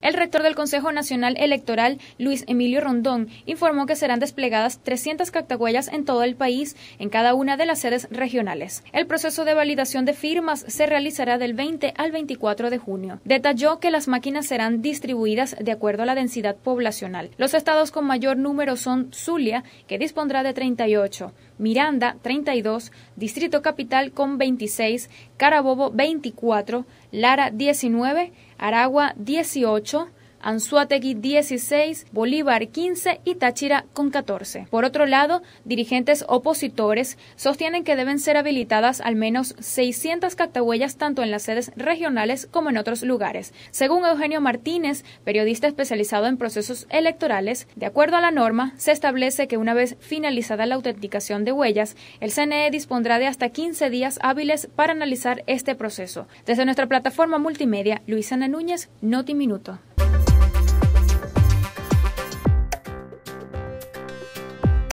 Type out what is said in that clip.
El rector del Consejo Nacional Electoral, Luis Emilio Rondón, informó que serán desplegadas 300 cactahuellas en todo el país, en cada una de las sedes regionales. El proceso de validación de firmas se realizará del 20 al 24 de junio. Detalló que las máquinas serán distribuidas de acuerdo a la densidad poblacional. Los estados con mayor número son Zulia, que dispondrá de 38, Miranda 32, Distrito Capital con 26, Carabobo 24, Lara 19, Aragua 18, Anzuategui 16, Bolívar 15 y Táchira con 14. Por otro lado, dirigentes opositores sostienen que deben ser habilitadas al menos 600 cactahuellas tanto en las sedes regionales como en otros lugares. Según Eugenio Martínez, periodista especializado en procesos electorales, de acuerdo a la norma, se establece que una vez finalizada la autenticación de huellas, el CNE dispondrá de hasta 15 días hábiles para analizar este proceso. Desde nuestra plataforma multimedia, Luisana Núñez, NotiMinuto.